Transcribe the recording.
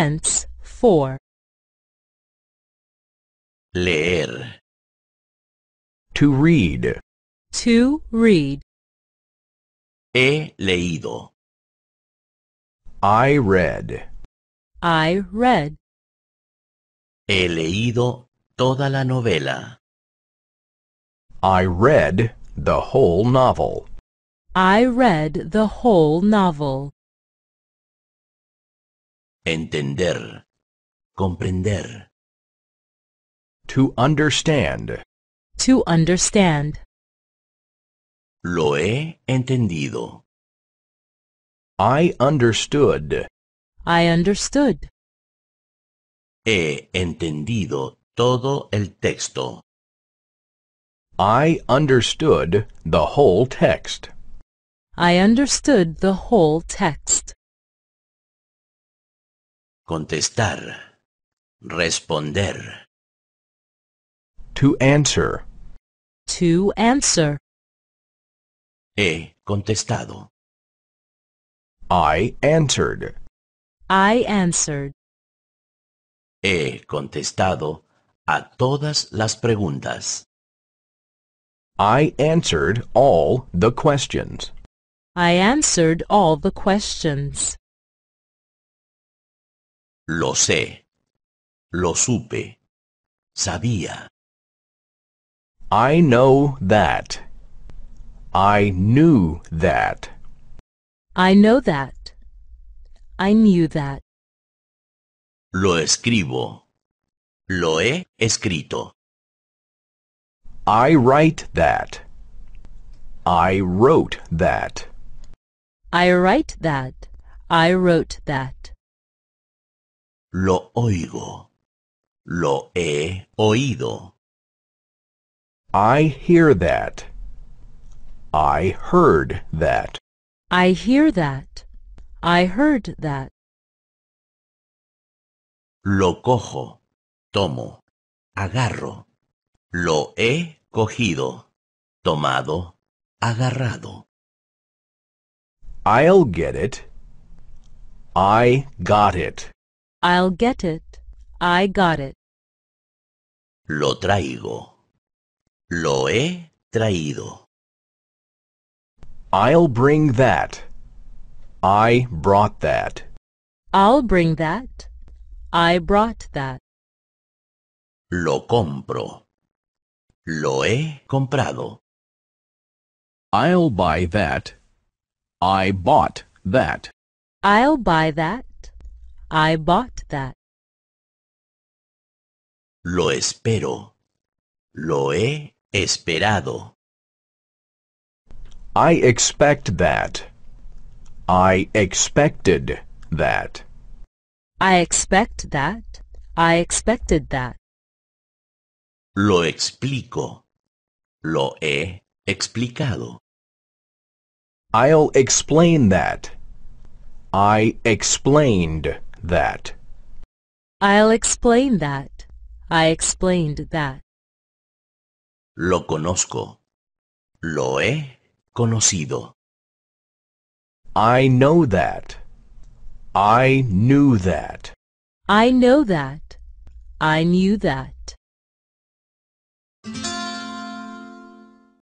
Hence, 4. Leer. To read. To read. He leído. I read. I read. He leído toda la novela. I read the whole novel. I read the whole novel. Entender. Comprender. To understand. To understand. Lo he entendido. I understood. I understood. He entendido todo el texto. I understood the whole text. I understood the whole text. Contestar. Responder. To answer. To answer. He contestado. I answered. I answered. He contestado a todas las preguntas. I answered all the questions. I answered all the questions. Lo sé. Lo supe. Sabía. I know that. I knew that. I know that. I knew that. Lo escribo. Lo he escrito. I write that. I wrote that. I write that. I wrote that. Lo oigo. Lo he oído. I hear that. I heard that. I hear that. I heard that. Lo cojo, tomo, agarro. Lo he cogido, tomado, agarrado. I'll get it. I got it. I'll get it. I got it. Lo traigo. Lo he traído. I'll bring that. I brought that. I'll bring that. I brought that. Lo compro. Lo he comprado. I'll buy that. I bought that. I'll buy that. I bought that. Lo espero. Lo he esperado. I expect that. I expected that. I expect that. I expected that. Lo explico. Lo he explicado. I'll explain that. I explained that. I'll explain that. I explained that. Lo conozco. Lo he conocido. I know that. I knew that. I know that. I knew that.